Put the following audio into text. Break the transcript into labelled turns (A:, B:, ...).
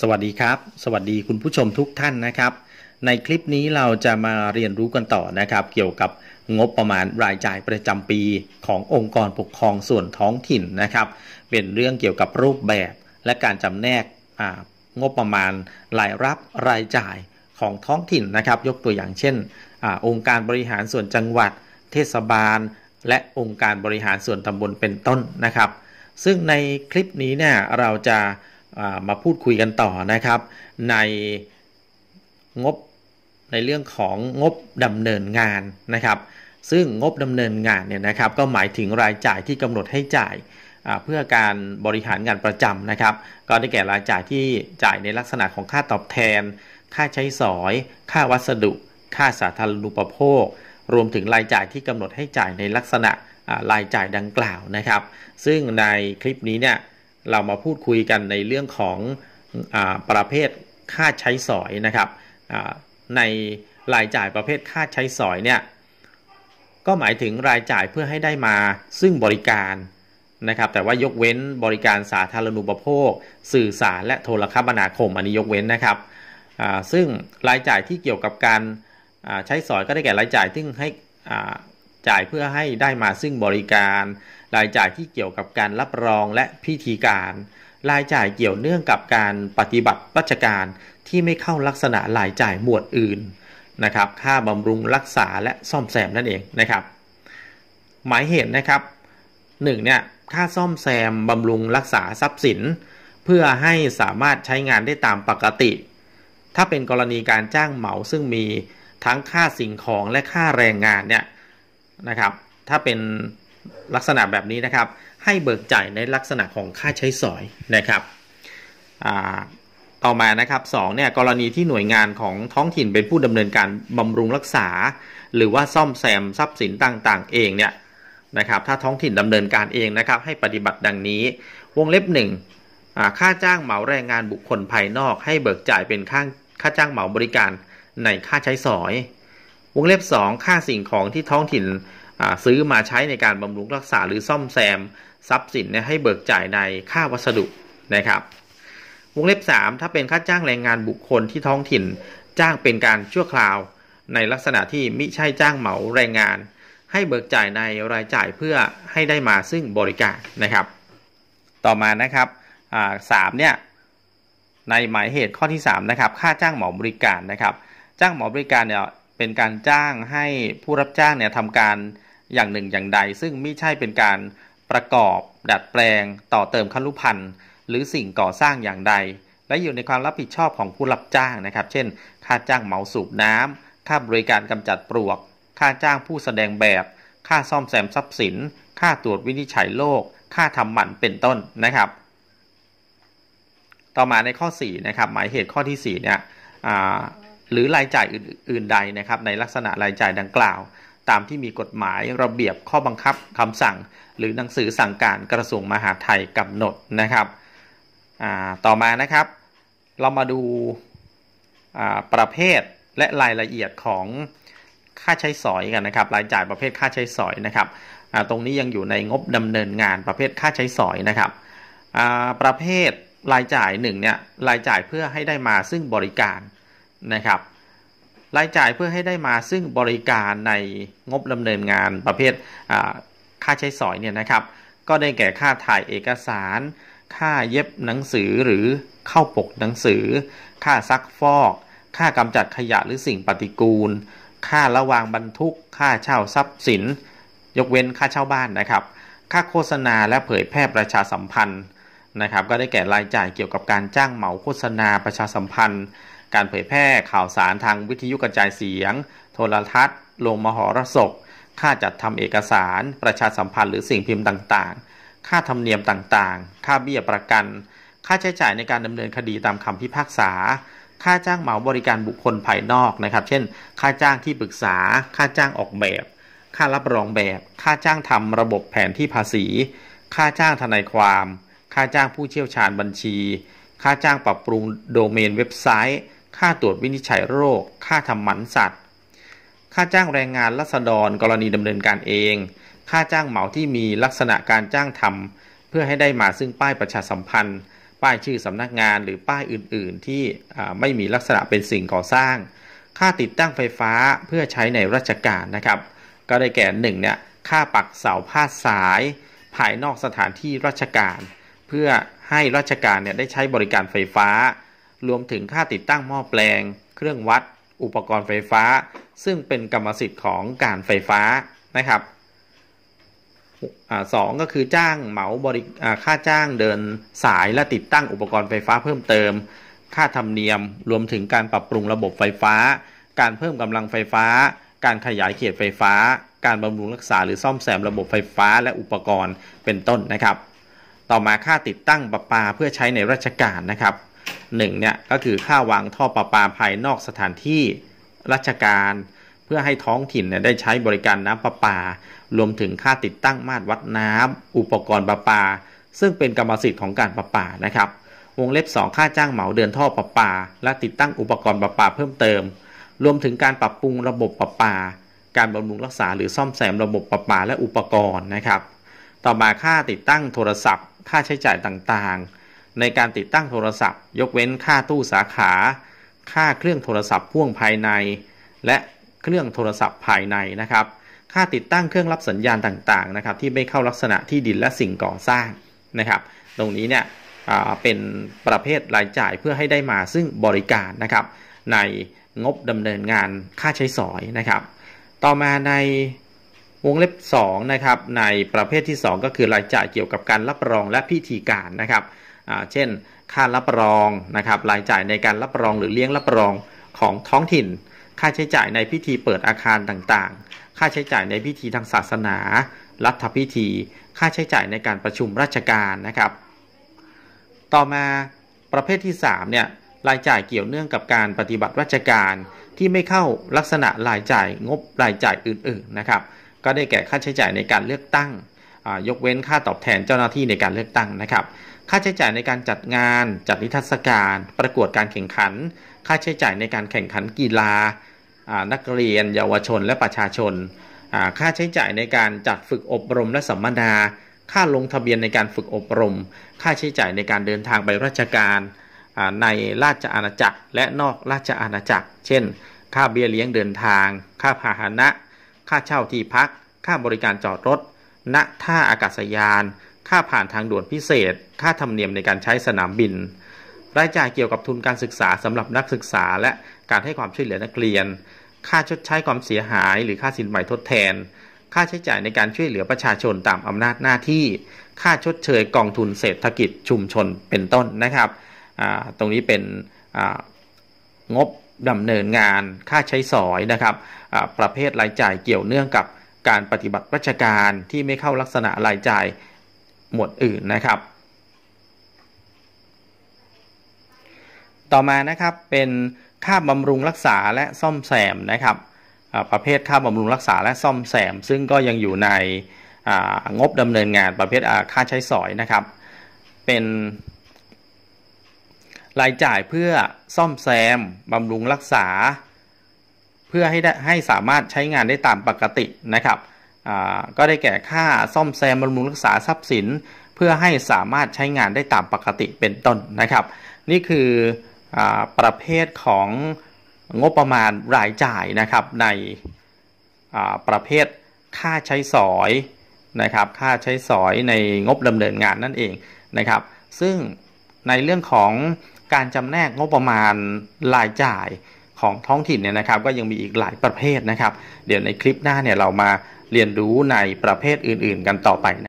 A: สวัสดีครับ สวัสดีคุณผู้ชมทุกท่านนะครับ ในคลิปนี้เราจะมาเรียนรู้กันต่อนะครับ เกี่ยวกับงบประมาณรายจ่ายประจำปีขององค์กรปกครองส่วนท้องถิ่นนะครับ เป็นเรื่องเกี่ยวกับรูปแบบและการจำแนกงบประมาณรายรับรายจ่ายของท้องถิ่นนะครับ ยกตัวอย่างเช่นอองค์การบริหารส่วนจังหวัด เทศบาล และองค์การบริหารส่วนตำบลเป็นต้นนะครับ ซึ่งในคลิปนี้เนี่ยเราจะมาพูดคุยกันต่อนะครับ ในงบในเรื่องของงบดำเนินงานนะครับ ซึ่งงบดำเนินงานเนี่ยนะครับ ก็หมายถึงรายจ่ายที่กำหนดให้จ่ายเพื่อการบริหารงานประจำนะครับ ก็ได้แก่รายจ่ายที่จ่ายในลักษณะของค่าตอบแทน ค่าใช้สอย ค่าวัสดุ ค่าสาธารณูปโภค รวมถึงรายจ่ายที่กำหนดให้จ่ายในลักษณะรายจ่ายดังกล่าวนะครับ ซึ่งในคลิปนี้เนี่ยเรามาพูดคุยกันในเรื่องของอประเภทค่าใช้สอยนะครับในรายจ่ายประเภทค่าใช้สอยเนี่ยก็หมายถึงรายจ่ายเพื่อให้ได้มาซึ่งบริการนะครับ แต่ว่ายกเว้นบริการสาธารณูปโภค สื่อสารและโทรคมนาคม อันนี้ยกเว้นนะครับซึ่งรายจ่ายที่เกี่ยวกับการใช้สอยก็ได้แก่รายจ่ายที่ให้จ่ายเพื่อให้ได้มาซึ่งบริการรายจ่ายที่เกี่ยวกับการรับรองและพิธีการ รายจ่ายเกี่ยวเนื่องกับการปฏิบัติราชการที่ไม่เข้าลักษณะรายจ่ายหมวดอื่นนะครับ ค่าบำรุงรักษาและซ่อมแซมนั่นเองนะครับ หมายเหตุนะครับหนึ่งเนี่ยค่าซ่อมแซมบำรุงรักษาทรัพย์สิน เพื่อให้สามารถใช้งานได้ตามปกติ ถ้าเป็นกรณีการจ้างเหมาซึ่งมีทั้งค่าสิ่งของและค่าแรงงานเนี่ยนะครับ ถ้าเป็นลักษณะแบบนี้นะครับให้เบิกจ่ายในลักษณะของค่าใช้สอยนะครับต่อมานะครับ2เนี่ยกรณีที่หน่วยงานของท้องถิ่นเป็นผู้ดำเนินการบำรุงรักษา หรือว่าซ่อมแซมทรัพย์สินต่างๆเองเนี่ยนะครับ ถ้าท้องถิ่นดำเนินการเองนะครับ ให้ปฏิบัติดังนี้ วงเล็บ1ค่าจ้างเหมาแรงงานบุคคลภายนอกให้เบิกจ่ายเป็นค่าค่าจ้างเหมาบริการในค่าใช้สอย วงเล็บ2ค่าสิ่งของที่ท้องถิ่นซื้อมาใช้ในการบำรุงรักษาหรือซ่อมแซม ทรัพย์สินให้เบิกจ่ายในค่าวัสดุนะครับวงเล็บ3ถ้าเป็นค่าจ้างแรงงานบุคคลที่ท้องถิ่น จ้างเป็นการชั่วคราว ในลักษณะที่มิใช่จ้างเหมาแรงงาน ให้เบิกจ่ายในรายจ่ายเพื่อให้ได้มาซึ่งบริการนะครับ ต่อมานะครับสามเนี่ยในหมายเหตุข้อที่3นะครับ ค่าจ้างเหมาบริการนะครับ จ้างเหมาบริการเนี่ยเป็นการจ้างให้ผู้รับจ้างเนี่ยทำการอย่างหนึ่งอย่างใดซึ่งไม่ใช่เป็นการประกอบ ดัดแปลงต่อเติมคัลุพันธ์หรือสิ่งก่อสร้างอย่างใด และอยู่ในความรับผิดชอบของผู้รับจ้างนะครับเช่น ค่าจ้างเหมาสูบน้ำ ค่าบริการกำจัดปลวก ค่าจ้างผู้แสดงแบบ ค่าซ่อมแซมทรัพย์สิน ค่าตรวจวินิจฉัยโรคค่าทำหมันเป็นต้นนะครับต่อมาในข้อ4นะครับหมายเหตุข้อที่4เนี่ยหรือรายจ่ายอื่นๆใดนะครับในลักษณะรายจ่ายดังกล่าวตามที่มีกฎหมายระเบียบข้อบังคับคำสั่ง หรือหนังสือสั่งการกระทรวงมหาดไทยกำหนดนะครับต่อมานะครับเรามาดูประเภทและรายละเอียดของค่าใช้สอยกันนะครับรายจ่ายประเภทค่าใช้สอยนะครับตรงนี้ยังอยู่ในงบดำเนินงานประเภทค่าใช้สอยนะครับประเภทรายจ่ายหนึ่งเนี่ยรายจ่ายเพื่อให้ได้มาซึ่งบริการนะครับรายจ่ายเพื่อให้ได้มาซึ่งบริการในงบดำเนินงานประเภทค่าใช้สอยเนี่ยนะครับ ก็ได้แก่ค่าถ่ายเอกสาร ค่าเย็บหนังสือหรือเข้าปกหนังสือ ค่าซักฟอก ค่ากำจัดขยะหรือสิ่งปฏิกูล ค่าระวางบรรทุก ค่าเช่าทรัพย์สินยกเว้นค่าเช่าบ้านนะครับค่าโฆษณาและเผยแพร่ประชาสัมพันธ์นะครับก็ได้แก่รายจ่ายเกี่ยวกับการจ้างเหมาโฆษณาประชาสัมพันธ์การเผยแพร่ข่าวสารทางวิทยุกระจายเสียง โทรทัศน์ ลงมหรสพค่าจัดทำเอกสาร ประชาสัมพันธ์หรือสิ่งพิมพ์ต่าง ๆ ค่าธรรมเนียมต่าง ๆ ค่าเบี้ยประกัน ค่าใช้จ่ายในการดำเนินคดีตามคำพิพากษา ค่าจ้างเหมาบริการบุคคลภายนอกนะครับ เช่น ค่าจ้างที่ปรึกษา ค่าจ้างออกแบบ ค่ารับรองแบบ ค่าจ้างทำระบบแผนที่ภาษี ค่าจ้างทนายความ ค่าจ้างผู้เชี่ยวชาญบัญชี ค่าจ้างปรับปรุงโดเมนเว็บไซต์ค่าตรวจวินิจฉัยโรค ค่าทำหมันสัตว์ ค่าจ้างแรงงานรัษฎรกรณีดำเนินการเอง ค่าจ้างเหมาที่มีลักษณะการจ้างทำเพื่อให้ได้มาซึ่งป้ายประชาสัมพันธ์ ป้ายชื่อสำนักงานหรือป้ายอื่น ๆ ที่ไม่มีลักษณะเป็นสิ่งก่อสร้าง ค่าติดตั้งไฟฟ้าเพื่อใช้ในราชการนะครับ ก็ได้แก่หนึ่งเนี่ยค่าปักเสาผ้าสาย ภายนอกสถานที่ราชการ เพื่อให้ราชการเนี่ยได้ใช้บริการไฟฟ้ารวมถึงค่าติดตั้งหม้อแปลง เครื่องวัด อุปกรณ์ไฟฟ้า ซึ่งเป็นกรรมสิทธิ์ของการไฟฟ้านะครับสองก็คือจ้างเหมาบริค่าจ้างเดินสายและติดตั้งอุปกรณ์ไฟฟ้า เพิ่มเติม ค่าธรรมเนียม รวมถึงการปรับปรุงระบบไฟฟ้า การเพิ่มกำลังไฟฟ้า การขยายเขตไฟฟ้า การบำรุงรักษาหรือซ่อมแซมระบบไฟฟ้าและอุปกรณ์เป็นต้นนะครับ ต่อมาค่าติดตั้งประปาเพื่อใช้ในราชการนะครับหนึ่งเนี่ยก็คือค่าวางท่อประปาภายนอกสถานที่ราชการเพื่อให้ท้องถิ่นเนี่ยได้ใช้บริการน้ำประปา รวมถึงค่าติดตั้งมาตรวัดน้ำอุปกรณ์ประปา ซึ่งเป็นกรรมสิทธิ์ของการประปานะครับวงเล็บ2 ค่าจ้างเหมาเดินท่อประปา และติดตั้งอุปกรณ์ประปาเพิ่มเติม รวมถึงการปรับปรุงระบบประปา การบำรุงรักษาหรือซ่อมแซมระบบประปาและอุปกรณ์นะครับต่อมาค่าติดตั้งโทรศัพท์ ค่าใช้จ่ายต่าง ๆในการติดตั้งโทรศัพท์ ยกเว้นค่าตู้สาขา ค่าเครื่องโทรศัพท์พ่วงภายใน และเครื่องโทรศัพท์ภายในนะครับ ค่าติดตั้งเครื่องรับสัญญาณต่างๆนะครับ ที่ไม่เข้าลักษณะที่ดินและสิ่งก่อสร้างนะครับ ตรงนี้เนี่ยเป็นประเภทรายจ่ายเพื่อให้ได้มาซึ่งบริการนะครับ ในงบดำเนินงานค่าใช้สอยนะครับ ต่อมาในวงเล็บ2นะครับในประเภทที่ 2 ก็คือรายจ่ายเกี่ยวกับการรับรองและพิธีการนะครับเช่น ค่ารับรองนะครับ รายจ่ายในการรับรองหรือเลี้ยงรับรองของท้องถิ่น ค่าใช้จ่ายในพิธีเปิดอาคารต่างๆ ค่าใช้จ่ายในพิธีทางศาสนา รัฐพิธี ค่าใช้จ่ายในการประชุมราชการนะครับ ต่อมาประเภทที่3เนี่ย รายจ่ายเกี่ยวเนื่องกับการปฏิบัติราชการที่ไม่เข้าลักษณะรายจ่ายงบรายจ่ายอื่นๆนะครับ ก็ได้แก่ค่าใช้จ่ายในการเลือกตั้งยกเว้นค่าตอบแทนเจ้าหน้าที่ในการเลือกตั้งนะครับ ค่าใช้จ่ายในการจัดงาน จัดนิทรรศการ ประกวดการแข่งขัน ค่าใช้จ่ายในการแข่งขันกีฬา นักเรียนเยาวชนและประชาชน ค่าใช้จ่ายในการจัดฝึกอบรมและสัมมนา ค่าลงทะเบียนในการฝึกอบรม ค่าใช้จ่ายในการเดินทางไปราชการในราชอาณาจักร และนอกราชอาณาจักร เช่น ค่าเบี้ยเลี้ยงเดินทาง ค่าพาหนะ ค่าเช่าที่พัก ค่าบริการจอดรถณท่าอากาศยาน ค่าผ่านทางด่วนพิเศษ ค่าธรรมเนียมในการใช้สนามบิน รายจ่ายเกี่ยวกับทุนการศึกษาสำหรับนักศึกษาและการให้ความช่วยเหลือนักเรียน ค่าชดใช้ความเสียหาย หรือค่าสินใหม่ทดแทน ค่าใช้จ่ายในการช่วยเหลือประชาชนตามอำนาจหน้าที่ ค่าชดเชยกองทุนเศรษฐกิจชุมชน เป็นต้นนะครับ ตรงนี้เป็นงบดำเนินงาน ค่าใช้สอยนะครับประเภทรายจ่ายเกี่ยวเนื่องกับการปฏิบัติราชการที่ไม่เข้าลักษณะรายจ่ายหมวดอื่นนะครับ ต่อมานะครับเป็นค่าบำรุงรักษาและซ่อมแซมนะครับ ประเภทค่าบำรุงรักษาและซ่อมแซมซึ่งก็ยังอยู่ในงบดำเนินงานประเภทค่าใช้สอยนะครับ เป็น รายจ่ายเพื่อซ่อมแซมบำรุงรักษาพื่อให้ได้ให้สามารถใช้งานได้ตามปกตินะครับก็ได้แก่ค่าซ่อมแซมบำรุงรักษาทรัพย์สิน เพื่อให้สามารถใช้งานได้ตามปกติเป็นต้นนะครับ นี่คืออประเภทของงบประมาณรายจ่ายนะครับ ในประเภทค่าใช้สอยนะครับค่าใช้สอยในงบดำเนินงานนั่นเองนะครับ ซึ่งในเรื่องของการจำแนกงบประมาณรายจ่ายของท้องถิ่นเนี่ยนะครับก็ยังมีอีกหลายประเภทนะครับเดี๋ยวในคลิปหน้าเนี่ยเรามาเรียนรู้ในประเภทอื่นๆกันต่อไป